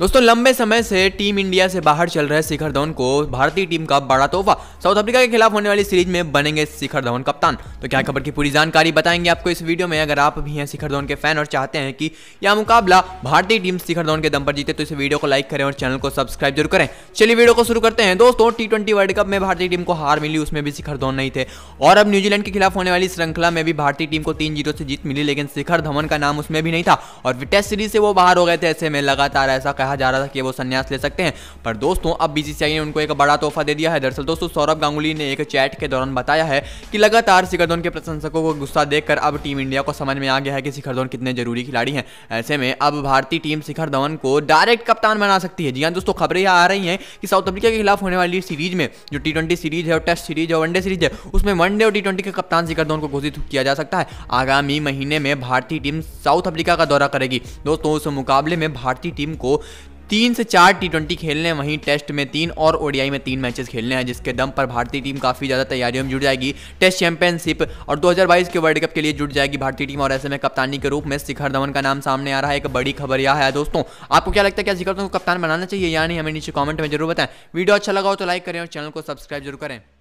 दोस्तों लंबे समय से टीम इंडिया से बाहर चल रहे शिखर धवन को भारतीय टीम का बड़ा तोहफा साउथ अफ्रीका के खिलाफ होने वाली सीरीज में बनेंगे शिखर धवन कप्तान तो क्या खबर की पूरी जानकारी बताएंगे आपको इस वीडियो में अगर आप भी हैं शिखर धवन के फैन और चाहते हैं कि यह मुकाबला भारतीय टीम शिखर धवन के दम पर जीते तो इस वीडियो को लाइक करें और चैनल को सब्सक्राइब जरूर करें चलिए वीडियो को शुरू करते हैं दोस्तों टी वर्ल्ड कप में भारतीय टीम को हार मिली उसमें भी शिखर धवन नहीं थे और अब न्यूजीलैंड के खिलाफ होने वाली श्रृंखला में भी भारतीय टीम को तीन जीरो से जीत मिली लेकिन शिखर धवन का नाम उसमें भी नहीं था और टेस्ट सीरीज से वो बाहर हो गए थे ऐसे में लगातार ऐसा कहा जा रहा था कि वो संन्यास ले सकते हैं पर दोस्तों अब बीसीसीआई ने उनको एक बड़ा तोहफा दे दिया है दरअसल दोस्तों सौरभ गांगुली ने एक चैट के दौरान बताया है कि लगातार शिखर धोन के प्रशंसकों को गुस्सा देखकर अब टीम इंडिया को समझ में आ गया है कि शिखर धोन कितने जरूरी खिलाड़ी हैं ऐसे में अब भारतीय टीम शिखर धवन को डायरेक्ट कप्तान बना सकती है जी हाँ दोस्तों खबरें आ रही हैं कि साउथ अफ्रीका के खिलाफ होने वाली सीरीज में जो टी सीरीज है और टेस्ट सीरीज है वनडे सीरीज है उसमें वनडे और टी के कप्तान शिखर धोन को घोषित किया जा सकता है आगामी महीने में भारतीय टीम साउथ अफ्रीका का दौरा करेगी दोस्तों उस मुकाबले में भारतीय टीम को तीन से चार टी ट्वेंटी खेलने हैं वहीं टेस्ट में तीन और ओडीआई में तीन मैचेस खेलने हैं जिसके दम पर भारतीय टीम काफ़ी ज़्यादा तैयारियों में जुट जाएगी टेस्ट चैंपियनशिप और 2022 के वर्ल्ड कप के लिए जुट जाएगी भारतीय टीम और ऐसे में कप्तानी के रूप में शिखर धवन का नाम सामने आ रहा है एक बड़ी खबर यह है दोस्तों आपको क्या लगता है क्या शिखर धवन को कप्तान बनाना चाहिए या नहीं हमें नीचे कॉमेंट में जरूर बताएं वीडियो अच्छा लगा हो तो लाइक करें और चैनल को सब्सक्राइब जरूर करें